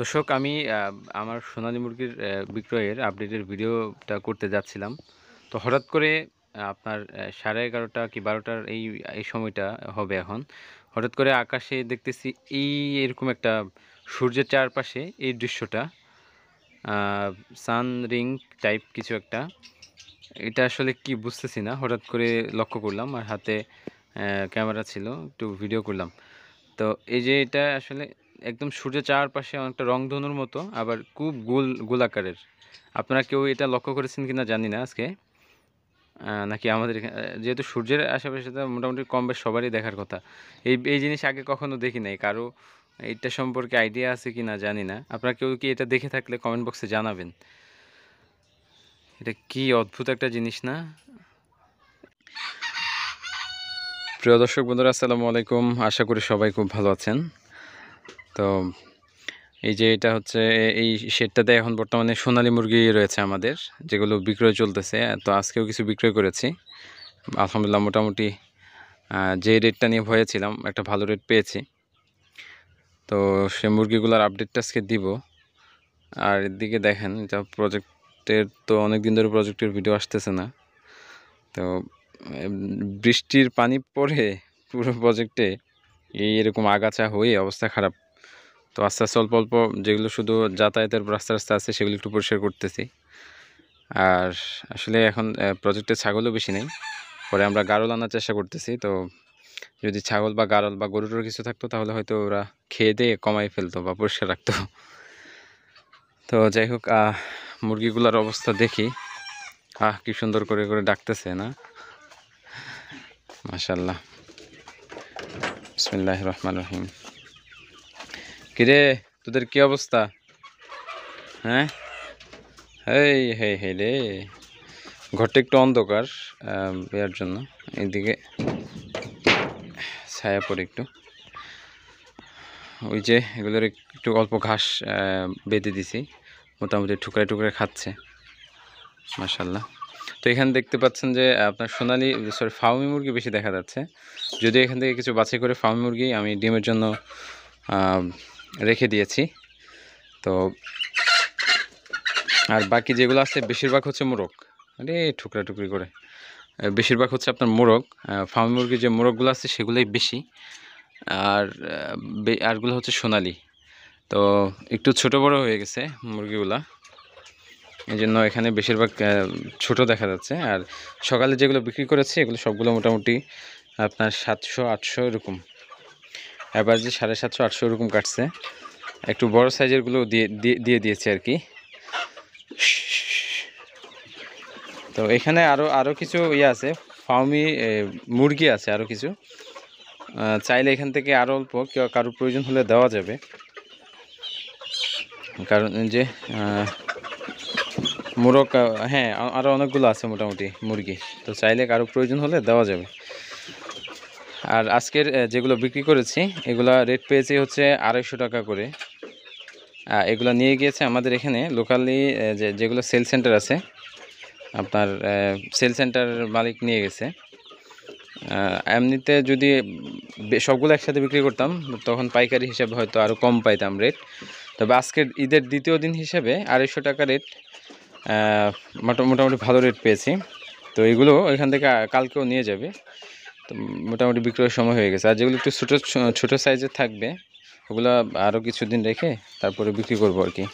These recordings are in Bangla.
দর্শক আমি আমার সোনালী মুরগির বিক্রয়ের আপডেটের ভিডিওটা করতে যাচ্ছিলাম তো হঠাৎ করে আপনার সাড়ে এগারোটা কি বারোটার এই এই সময়টা হবে এখন হঠাৎ করে আকাশে দেখতেছি এই এরকম একটা সূর্যের চারপাশে এই দৃশ্যটা সান রিং টাইপ কিছু একটা এটা আসলে কি বুঝতেছি না হঠাৎ করে লক্ষ্য করলাম আর হাতে ক্যামেরা ছিল একটু ভিডিও করলাম তো এই যে এটা আসলে একদম সূর্যের চারপাশে অনেকটা রংধনুর মতো আবার খুব গোল গোলাকারের আপনারা কেউ এটা লক্ষ্য করেছেন কিনা জানি না আজকে নাকি আমাদের যেহেতু সূর্যের আশেপাশে তো মোটামুটি কম বেশ সবারই দেখার কথা এই এই জিনিস আগে কখনো দেখি নাই কারো এটা সম্পর্কে আইডিয়া আছে কি না জানি না আপনারা কেউ কি এটা দেখে থাকলে কমেন্ট বক্সে জানাবেন এটা কি অদ্ভুত একটা জিনিস না প্রিয় দর্শক বন্ধুরা আসসালামু আলাইকুম আশা করি সবাই খুব ভালো আছেন তো এই যে এটা হচ্ছে এই শেডটাতে এখন বর্তমানে সোনালি মুরগি রয়েছে আমাদের যেগুলো বিক্রয় চলতেছে তো আজকেও কিছু বিক্রয় করেছি আলহামদুলিল্লাহ মোটামুটি যে রেটটা নিয়ে ভয়েছিলাম একটা ভালো রেট পেয়েছি তো সে মুরগিগুলোর আপডেটটা আজকে দিব আর এদিকে দেখেন এটা প্রজেক্টের তো অনেক দিন ধরে প্রজেক্টের ভিডিও আসতেছে না তো বৃষ্টির পানি পড়ে পুরো প্রজেক্টে এই এরকম আগাছা হয়ে অবস্থা খারাপ তো আস্তে আস্তে অল্প অল্প যেগুলো শুধু যাতায়াতের রাস্তা রাস্তা আছে সেগুলো একটু পরিষ্কার করতেছি আর আসলে এখন প্রজেক্টে ছাগলও বেশি নেই পরে আমরা গারল আনার চেষ্টা করতেছি তো যদি ছাগল বা গারল বা গরুটোর কিছু থাকতো তাহলে হয়তো ওরা খেয়ে দিয়ে কমাই ফেলতো বা পরিষ্কার রাখতো তো যাই হোক মুরগিগুলোর অবস্থা দেখি আহ কি সুন্দর করে করে ডাকতেছে না মাসাল্লাহ বিসমুল্লাহ রহমান রহিম কিরে তোদের কি অবস্থা হ্যাঁ হেই হেই হেই রে ঘরটা একটু অন্ধকার ইয়ার জন্য এদিকে ছায়া পড়ে একটু ওই যে এগুলোর একটু অল্প ঘাস বেঁধে দিছি মোটামুটি ঠুকরে ঠুকরে খাচ্ছে মাসাল্লাহ তো এখানে দেখতে পাচ্ছেন যে আপনার সোনালি সরি ফার্মি মুরগি বেশি দেখা যাচ্ছে যদি এখান থেকে কিছু বাছাই করে ফার্মি মুরগি আমি ডিমের জন্য রেখে দিয়েছি তো আর বাকি যেগুলো আছে বেশিরভাগ হচ্ছে মোরগ আরে টুকরা টুকরি করে বেশিরভাগ হচ্ছে আপনার মোরগ ফার্ম মুরগির যে মোরগগুলো আছে সেগুলোই বেশি আর আরগুলো হচ্ছে সোনালি তো একটু ছোট বড় হয়ে গেছে মুরগিগুলা এই জন্য এখানে বেশিরভাগ ছোট দেখা যাচ্ছে আর সকালে যেগুলো বিক্রি করেছি এগুলো সবগুলো মোটামুটি আপনার সাতশো আটশো এরকম এবার যে সাড়ে সাতশো আটশো এরকম কাটছে একটু বড় সাইজেরগুলো দিয়ে দিয়ে দিয়েছে আর কি তো এখানে আরও আরও কিছু ইয়ে আছে ফাউমি মুরগি আছে আরও কিছু চাইলে এখান থেকে আরও অল্প কেউ কারোর প্রয়োজন হলে দেওয়া যাবে কারণ যে মোরগ হ্যাঁ আরও অনেকগুলো আছে মোটামুটি মুরগি তো চাইলে কারো প্রয়োজন হলে দেওয়া যাবে আর আজকের যেগুলো বিক্রি করেছি এগুলো রেট পেয়েছি হচ্ছে আড়াইশো টাকা করে এগুলো নিয়ে গিয়েছে আমাদের এখানে লোকালি যে যেগুলো সেল সেন্টার আছে আপনার সেল সেন্টার মালিক নিয়ে গেছে এমনিতে যদি সবগুলো একসাথে বিক্রি করতাম তখন পাইকারি হিসাবে হয়তো আরও কম পাইতাম রেট তবে আজকের ঈদের দ্বিতীয় দিন হিসেবে আড়াইশো টাকা রেট মোটামুটি ভালো রেট পেয়েছি তো এগুলো এখান থেকে কালকেও নিয়ে যাবে তো মোটামুটি বিক্রয়ের সময় হয়ে গেছে আর যেগুলো একটু ছোটো ছোটো সাইজের থাকবে ওগুলো আরও কিছুদিন রেখে তারপরে বিক্রি করবো আর কি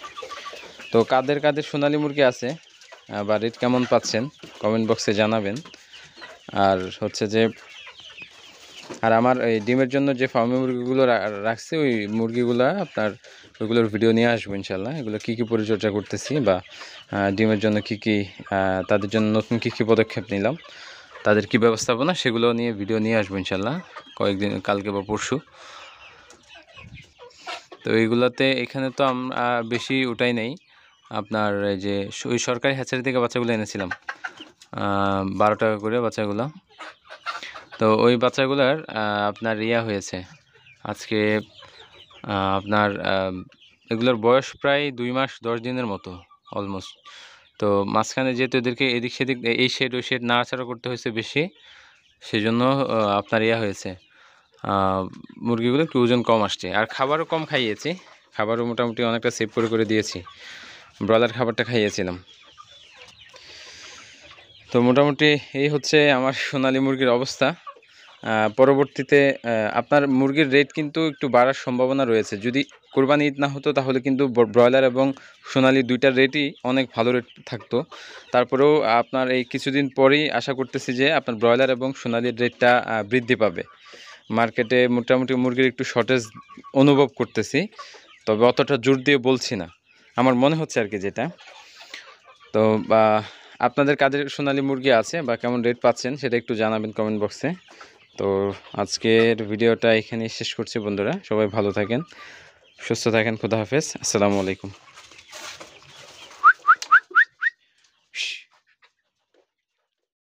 তো কাদের কাদের সোনালি মুরগি আছে বা রেট কেমন পাচ্ছেন কমেন্ট বক্সে জানাবেন আর হচ্ছে যে আর আমার এই ডিমের জন্য যে ফার্মে মুরগিগুলো রাখছি ওই মুরগিগুলো আপনার ওইগুলোর ভিডিও নিয়ে আসবো ইনশাল্লাহ এগুলো কী কী পরিচর্যা করতেছি বা ডিমের জন্য কি কি তাদের জন্য নতুন কী কী পদক্ষেপ নিলাম তাদের কি ব্যবস্থাপনা সেগুলো নিয়ে ভিডিও নিয়ে আসবো ইনশাল্লাহ কয়েকদিন কালকে বা পরশু তো এইগুলোতে এখানে তো আমরা বেশি ওটাই নেই আপনার যে ওই সরকারি হ্যাচারি থেকে বাচ্চাগুলো এনেছিলাম বারো টাকা করে বাচ্চাগুলো তো ওই বাচ্চাগুলোর আপনার ইয়া হয়েছে আজকে আপনার এগুলোর বয়স প্রায় দুই মাস দশ দিনের মতো অলমোস্ট তো মাঝখানে যেহেতু এদেরকে এদিক সেদিক এই শেড ওই শেড নাড়াচাড়া করতে হয়েছে বেশি সেজন্য আপনার ইয়া হয়েছে মুরগিগুলো একটু ওজন কম আসছে আর খাবারও কম খাইয়েছি খাবারও মোটামুটি অনেকটা সেভ করে করে দিয়েছি ব্রয়লার খাবারটা খাইয়েছিলাম তো মোটামুটি এই হচ্ছে আমার সোনালি মুরগির অবস্থা পরবর্তীতে আপনার মুরগির রেট কিন্তু একটু বাড়ার সম্ভাবনা রয়েছে যদি কোরবানি ঈদ না হতো তাহলে কিন্তু ব্রয়লার এবং সোনালি দুইটার রেটই অনেক ভালো রেট থাকতো তারপরেও আপনার এই কিছুদিন পরেই আশা করতেছি যে আপনার ব্রয়লার এবং সোনালির রেটটা বৃদ্ধি পাবে মার্কেটে মোটামুটি মুরগির একটু শর্টেজ অনুভব করতেছি তবে অতটা জোর দিয়ে বলছি না আমার মনে হচ্ছে আর কি যেটা তো আপনাদের কাদের সোনালি মুরগি আছে বা কেমন রেট পাচ্ছেন সেটা একটু জানাবেন কমেন্ট বক্সে তো আজকের ভিডিওটা এখানে শেষ করছি বন্ধুরা সবাই ভালো থাকেন সুস্থ থাকেন খুদা হাফেজ আসসালামু আলাইকুম